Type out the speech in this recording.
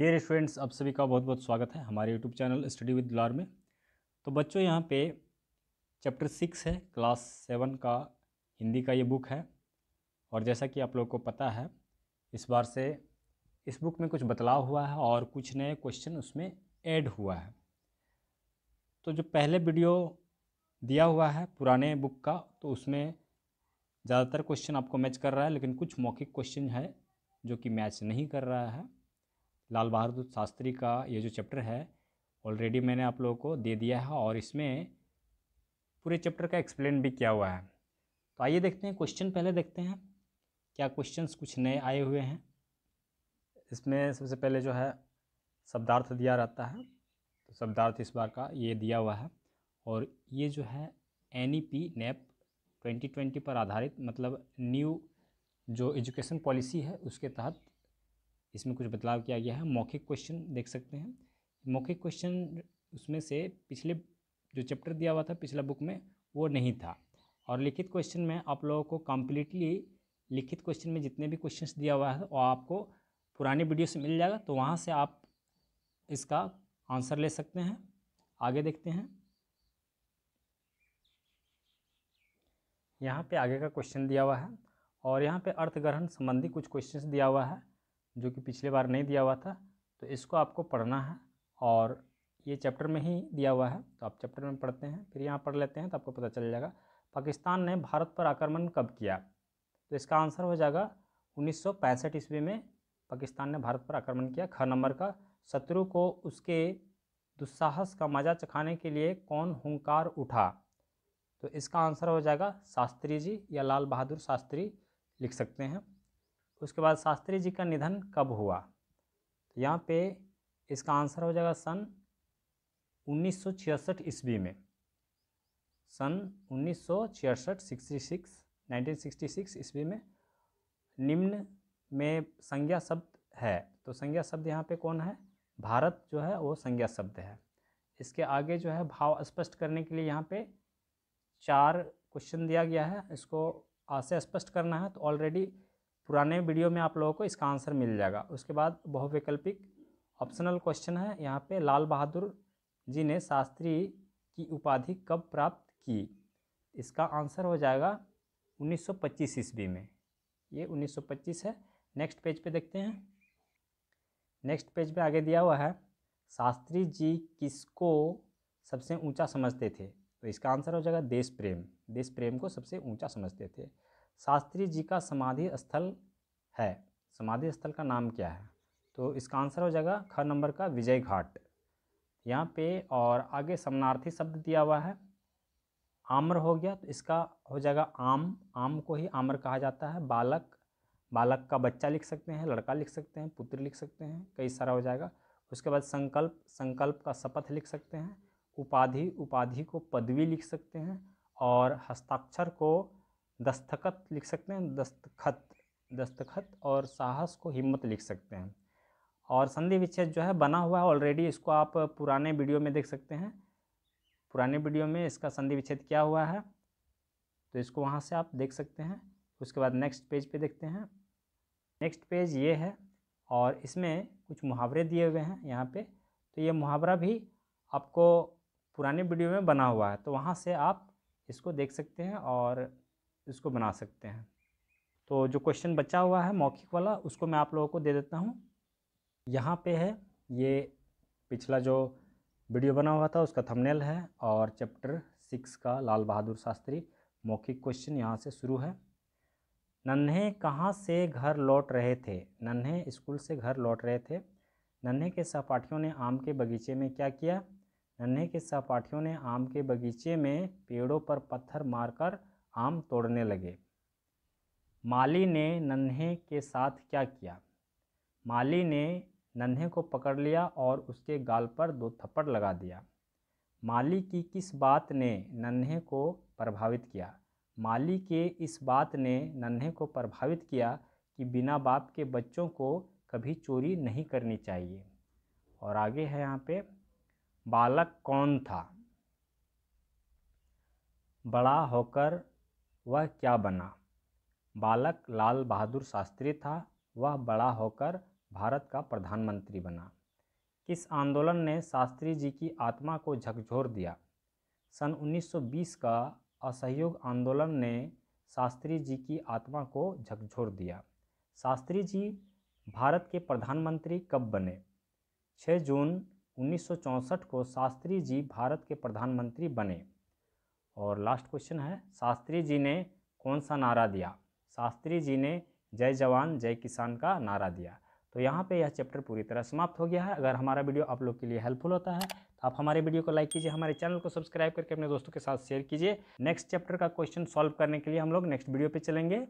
dear students आप सभी का बहुत बहुत स्वागत है हमारे यूट्यूब चैनल स्टडी विद दुलार में तो बच्चों यहाँ पे चैप्टर सिक्स है क्लास सेवन का हिंदी का ये बुक है और जैसा कि आप लोग को पता है इस बार से इस बुक में कुछ बदलाव हुआ है और कुछ नए क्वेश्चन उसमें ऐड हुआ है तो जो पहले वीडियो दिया हुआ है पुराने बुक का तो उसमें ज़्यादातर क्वेश्चन आपको मैच कर रहा है लेकिन कुछ मौखिक क्वेश्चन है जो कि मैच नहीं कर रहा है लाल बहादुर शास्त्री का ये जो चैप्टर है ऑलरेडी मैंने आप लोगों को दे दिया है और इसमें पूरे चैप्टर का एक्सप्लेन भी किया हुआ है तो आइए देखते हैं क्वेश्चन पहले देखते हैं क्या क्वेश्चंस कुछ नए आए हुए हैं इसमें सबसे पहले जो है शब्दार्थ दिया रहता है तो शब्दार्थ इस बार का ये दिया हुआ है और ये जो है N E P NEP twenty twenty पर आधारित मतलब न्यू जो एजुकेशन पॉलिसी है उसके तहत इसमें कुछ बदलाव किया गया है मौखिक क्वेश्चन देख सकते हैं मौखिक क्वेश्चन उसमें से पिछले जो चैप्टर दिया हुआ था पिछला बुक में वो नहीं था और लिखित क्वेश्चन में आप लोगों को कम्प्लीटली लिखित क्वेश्चन में जितने भी क्वेश्चन दिया हुआ है वो आपको पुराने वीडियो से मिल जाएगा तो वहाँ से आप इसका आंसर ले सकते हैं आगे देखते हैं यहाँ पे आगे का क्वेश्चन दिया हुआ है और यहाँ पे अर्थग्रहण संबंधी कुछ क्वेश्चंस दिया हुआ है जो कि पिछले बार नहीं दिया हुआ था तो इसको आपको पढ़ना है और ये चैप्टर में ही दिया हुआ है तो आप चैप्टर में पढ़ते हैं फिर यहाँ पढ़ लेते हैं तो आपको पता चल जाएगा पाकिस्तान ने भारत पर आक्रमण कब किया तो इसका आंसर हो जाएगा उन्नीस ईस्वी में पाकिस्तान ने भारत पर आक्रमण किया ख नंबर का शत्रु को उसके दुस्साहस का मजा चखाने के लिए कौन हंकार उठा तो इसका आंसर हो जाएगा शास्त्री जी या लाल बहादुर शास्त्री लिख सकते हैं उसके बाद शास्त्री जी का निधन कब हुआ तो यहाँ पे इसका आंसर हो जाएगा सन 1966 ईस्वी में सन उन्नीस सौ 1966 ईस्वी में निम्न में संज्ञा शब्द है तो संज्ञा शब्द यहाँ पे कौन है भारत जो है वो संज्ञा शब्द है इसके आगे जो है भाव स्पष्ट करने के लिए यहाँ पे चार क्वेश्चन दिया गया है इसको आशय स्पष्ट करना है तो ऑलरेडी पुराने वीडियो में आप लोगों को इसका आंसर मिल जाएगा उसके बाद बहुवैकल्पिक ऑप्शनल क्वेश्चन है यहाँ पे लाल बहादुर जी ने शास्त्री की उपाधि कब प्राप्त की इसका आंसर हो जाएगा 1925 ईस्वी में ये 1925 है नेक्स्ट पेज पे देखते हैं नेक्स्ट पेज पे आगे दिया हुआ है शास्त्री जी किसको सबसे ऊंचा समझते थे तो इसका आंसर हो जाएगा देश प्रेम देश प्रेम को सबसे ऊँचा समझते थे शास्त्री जी का समाधि स्थल है समाधि स्थल का नाम क्या है तो इसका आंसर हो जाएगा ख नंबर का विजय घाट यहाँ पे और आगे समनार्थी शब्द दिया हुआ है आम्र हो गया तो इसका हो जाएगा आम आम को ही आम्र कहा जाता है बालक बालक का बच्चा लिख सकते हैं लड़का लिख सकते हैं पुत्र लिख सकते हैं कई सारा हो जाएगा उसके बाद संकल्प संकल्प का शपथ लिख सकते हैं उपाधि उपाधि को पदवी लिख सकते हैं और हस्ताक्षर को दस्तखत लिख सकते हैं दस्तखत दस्तखत और साहस को हिम्मत लिख सकते हैं और संधि विच्छेद जो है बना हुआ है ऑलरेडी इसको आप पुराने वीडियो में देख सकते हैं पुराने वीडियो में इसका संधि विच्छेद क्या हुआ है तो इसको वहाँ से आप देख सकते हैं उसके बाद नेक्स्ट पेज पे देखते हैं नेक्स्ट पेज ये है और इसमें कुछ मुहावरे दिए हुए हैं यहाँ पे तो ये मुहावरा भी आपको पुराने वीडियो में बना हुआ है तो वहाँ से आप इसको देख सकते हैं और इसको बना सकते हैं तो जो क्वेश्चन बचा हुआ है मौखिक वाला उसको मैं आप लोगों को दे देता हूँ यहाँ पे है ये पिछला जो वीडियो बना हुआ था उसका थंबनेल है और चैप्टर सिक्स का लाल बहादुर शास्त्री मौखिक क्वेश्चन यहाँ से शुरू है नन्हे कहाँ से घर लौट रहे थे नन्हे स्कूल से घर लौट रहे थे नन्हे के सहपाठियों ने आम के बगीचे में क्या किया नन्हे के सहपाठियों ने आम के बगीचे में पेड़ों पर पत्थर मारकर आम तोड़ने लगे माली ने नन्हे के साथ क्या किया माली ने नन्हे को पकड़ लिया और उसके गाल पर दो थप्पड़ लगा दिया माली की किस बात ने नन्हे को प्रभावित किया माली के इस बात ने नन्हे को प्रभावित किया कि बिना बाप के बच्चों को कभी चोरी नहीं करनी चाहिए और आगे है यहाँ पे बालक कौन था बड़ा होकर वह क्या बना बालक लाल बहादुर शास्त्री था वह बड़ा होकर भारत का प्रधानमंत्री बना किस आंदोलन ने शास्त्री जी की आत्मा को झकझोर दिया सन 1920 का असहयोग आंदोलन ने शास्त्री जी की आत्मा को झकझोर दिया शास्त्री जी भारत के प्रधानमंत्री कब बने 6 जून 1964 को शास्त्री जी भारत के प्रधानमंत्री बने और लास्ट क्वेश्चन है शास्त्री जी ने कौन सा नारा दिया शास्त्री जी ने जय जवान जय किसान का नारा दिया तो यहाँ पे यह चैप्टर पूरी तरह समाप्त हो गया है अगर हमारा वीडियो आप लोग के लिए हेल्पफुल होता है तो आप हमारे वीडियो को लाइक कीजिए हमारे चैनल को सब्सक्राइब करके अपने दोस्तों के साथ शेयर कीजिए नेक्स्ट चैप्टर का क्वेश्चन सॉल्व करने के लिए हम लोग नेक्स्ट वीडियो पे चलेंगे